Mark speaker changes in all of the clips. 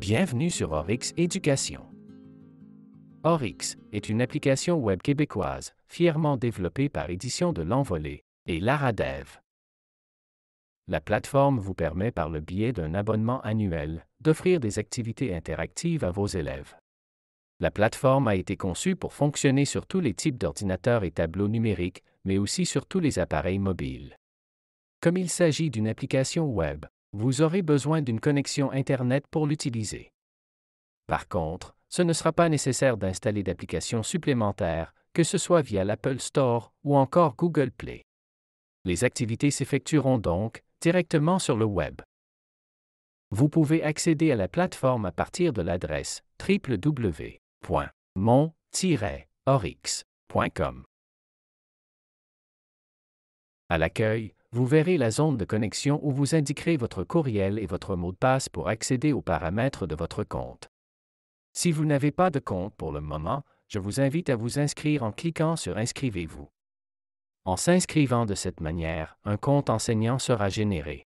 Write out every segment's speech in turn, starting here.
Speaker 1: Bienvenue sur Orix Éducation. Orix est une application web québécoise, fièrement développée par Édition de l'Envolée et Laradev. La plateforme vous permet par le biais d'un abonnement annuel d'offrir des activités interactives à vos élèves. La plateforme a été conçue pour fonctionner sur tous les types d'ordinateurs et tableaux numériques, mais aussi sur tous les appareils mobiles. Comme il s'agit d'une application web, vous aurez besoin d'une connexion Internet pour l'utiliser. Par contre, ce ne sera pas nécessaire d'installer d'applications supplémentaires, que ce soit via l'Apple Store ou encore Google Play. Les activités s'effectueront donc directement sur le web. Vous pouvez accéder à la plateforme à partir de l'adresse www.mon-orix.com. À l'accueil, vous verrez la zone de connexion où vous indiquerez votre courriel et votre mot de passe pour accéder aux paramètres de votre compte. Si vous n'avez pas de compte pour le moment, je vous invite à vous inscrire en cliquant sur Inscrivez-vous. En s'inscrivant de cette manière, un compte enseignant sera généré.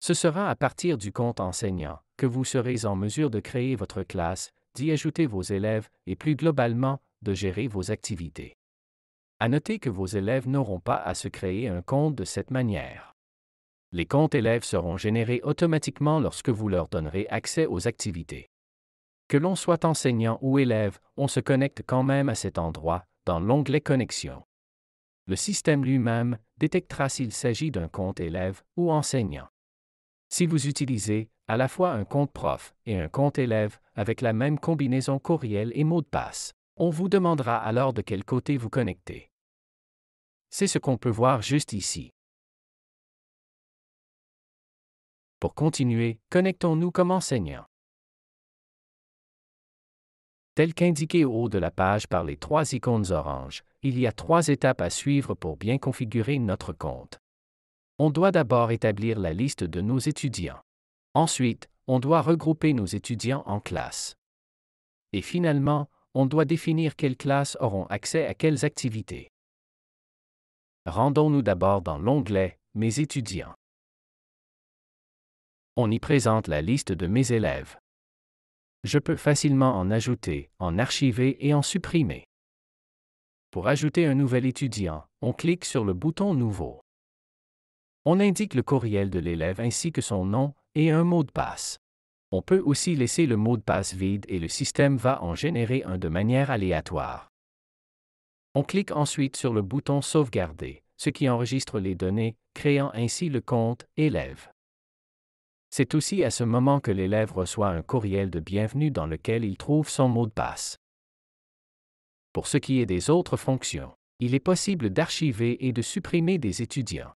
Speaker 1: Ce sera à partir du compte enseignant que vous serez en mesure de créer votre classe, d'y ajouter vos élèves et plus globalement, de gérer vos activités. À noter que vos élèves n'auront pas à se créer un compte de cette manière. Les comptes élèves seront générés automatiquement lorsque vous leur donnerez accès aux activités. Que l'on soit enseignant ou élève, on se connecte quand même à cet endroit, dans l'onglet Connexion. Le système lui-même détectera s'il s'agit d'un compte élève ou enseignant. Si vous utilisez à la fois un compte prof et un compte élève avec la même combinaison courriel et mot de passe, on vous demandera alors de quel côté vous connectez. C'est ce qu'on peut voir juste ici. Pour continuer, connectons-nous comme enseignants. Tel qu'indiqué au haut de la page par les trois icônes oranges, il y a trois étapes à suivre pour bien configurer notre compte. On doit d'abord établir la liste de nos étudiants. Ensuite, on doit regrouper nos étudiants en classe. Et finalement, on doit définir quelles classes auront accès à quelles activités. Rendons-nous d'abord dans l'onglet Mes étudiants. On y présente la liste de mes élèves. Je peux facilement en ajouter, en archiver et en supprimer. Pour ajouter un nouvel étudiant, on clique sur le bouton Nouveau. On indique le courriel de l'élève ainsi que son nom et un mot de passe. On peut aussi laisser le mot de passe vide et le système va en générer un de manière aléatoire. On clique ensuite sur le bouton Sauvegarder, ce qui enregistre les données, créant ainsi le compte élève. C'est aussi à ce moment que l'élève reçoit un courriel de bienvenue dans lequel il trouve son mot de passe. Pour ce qui est des autres fonctions, il est possible d'archiver et de supprimer des étudiants.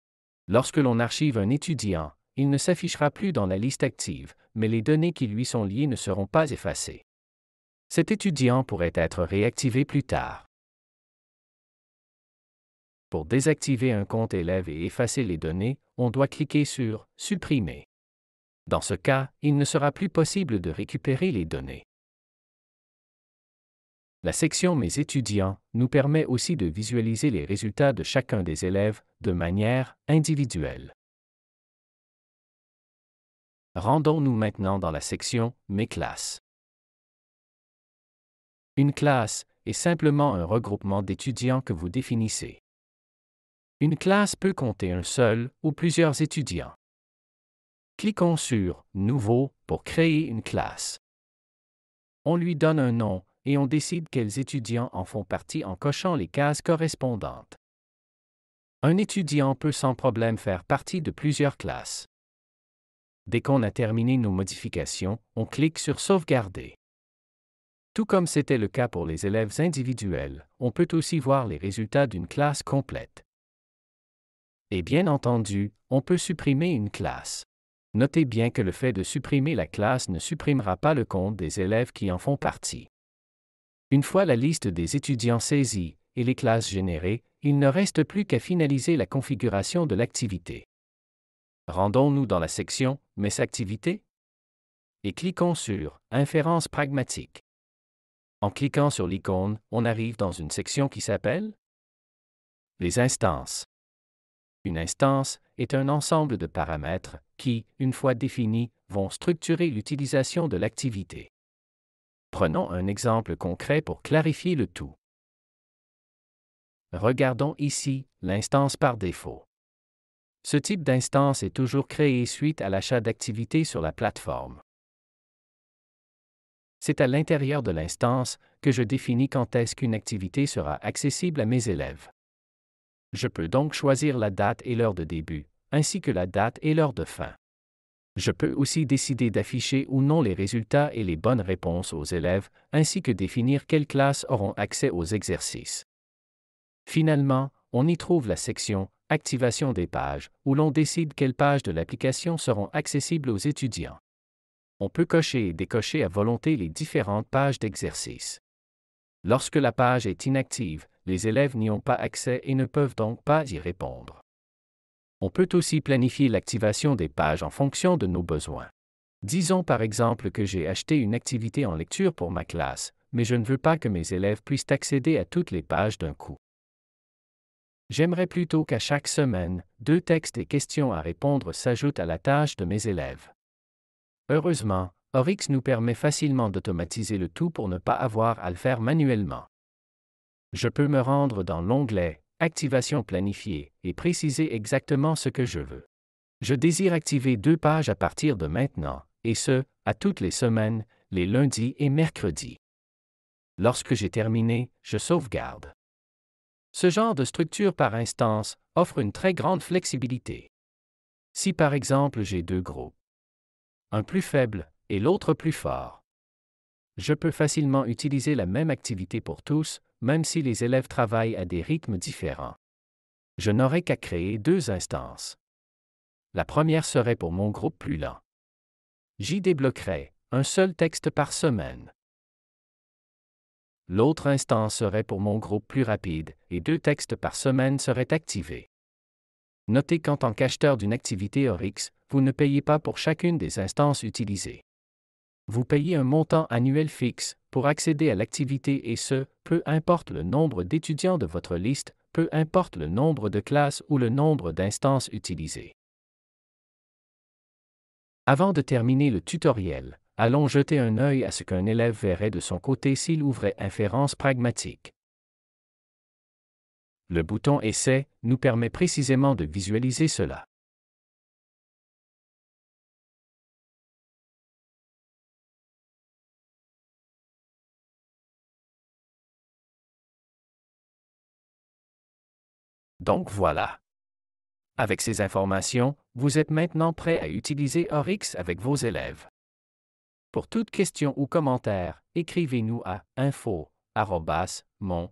Speaker 1: Lorsque l'on archive un étudiant, il ne s'affichera plus dans la liste active, mais les données qui lui sont liées ne seront pas effacées. Cet étudiant pourrait être réactivé plus tard. Pour désactiver un compte élève et effacer les données, on doit cliquer sur Supprimer. Dans ce cas, il ne sera plus possible de récupérer les données. La section Mes étudiants nous permet aussi de visualiser les résultats de chacun des élèves de manière individuelle. Rendons-nous maintenant dans la section Mes classes. Une classe est simplement un regroupement d'étudiants que vous définissez. Une classe peut compter un seul ou plusieurs étudiants. Cliquons sur Nouveau pour créer une classe. On lui donne un nom et on décide quels étudiants en font partie en cochant les cases correspondantes. Un étudiant peut sans problème faire partie de plusieurs classes dès qu'on a terminé nos modifications, on clique sur Sauvegarder. Tout comme c'était le cas pour les élèves individuels, on peut aussi voir les résultats d'une classe complète. Et bien entendu, on peut supprimer une classe. Notez bien que le fait de supprimer la classe ne supprimera pas le compte des élèves qui en font partie. Une fois la liste des étudiants saisie et les classes générées, il ne reste plus qu'à finaliser la configuration de l'activité rendons-nous dans la section Mes activités et cliquons sur Inférence pragmatique. En cliquant sur l'icône, on arrive dans une section qui s'appelle Les instances. Une instance est un ensemble de paramètres qui, une fois définis, vont structurer l'utilisation de l'activité. Prenons un exemple concret pour clarifier le tout. Regardons ici l'instance par défaut. Ce type d'instance est toujours créé suite à l'achat d'activités sur la plateforme. C'est à l'intérieur de l'instance que je définis quand est-ce qu'une activité sera accessible à mes élèves. Je peux donc choisir la date et l'heure de début, ainsi que la date et l'heure de fin. Je peux aussi décider d'afficher ou non les résultats et les bonnes réponses aux élèves, ainsi que définir quelles classes auront accès aux exercices. Finalement, on y trouve la section Activation des pages, où l'on décide quelles pages de l'application seront accessibles aux étudiants. On peut cocher et décocher à volonté les différentes pages d'exercice. Lorsque la page est inactive, les élèves n'y ont pas accès et ne peuvent donc pas y répondre. On peut aussi planifier l'activation des pages en fonction de nos besoins. Disons par exemple que j'ai acheté une activité en lecture pour ma classe, mais je ne veux pas que mes élèves puissent accéder à toutes les pages d'un coup. J'aimerais plutôt qu'à chaque semaine, deux textes et questions à répondre s'ajoutent à la tâche de mes élèves. Heureusement, Orix nous permet facilement d'automatiser le tout pour ne pas avoir à le faire manuellement. Je peux me rendre dans l'onglet Activation planifiée et préciser exactement ce que je veux. Je désire activer deux pages à partir de maintenant, et ce, à toutes les semaines, les lundis et mercredis. Lorsque j'ai terminé, je sauvegarde. Ce genre de structure par instance offre une très grande flexibilité. Si par exemple j'ai deux groupes, un plus faible et l'autre plus fort, je peux facilement utiliser la même activité pour tous, même si les élèves travaillent à des rythmes différents. Je n'aurai qu'à créer deux instances. La première serait pour mon groupe plus lent. J'y débloquerai un seul texte par semaine. L'autre instance serait pour mon groupe plus rapide, et deux textes par semaine seraient activés. Notez qu'en tant qu'acheteur d'une activité Orix, vous ne payez pas pour chacune des instances utilisées. Vous payez un montant annuel fixe pour accéder à l'activité et ce, peu importe le nombre d'étudiants de votre liste, peu importe le nombre de classes ou le nombre d'instances utilisées. Avant de terminer le tutoriel, Allons jeter un œil à ce qu'un élève verrait de son côté s'il ouvrait inférence pragmatique. Le bouton Essai nous permet précisément de visualiser cela. Donc voilà. Avec ces informations, vous êtes maintenant prêt à utiliser Orix avec vos élèves. Pour toute question ou commentaire, écrivez-nous à info mon-orix.com.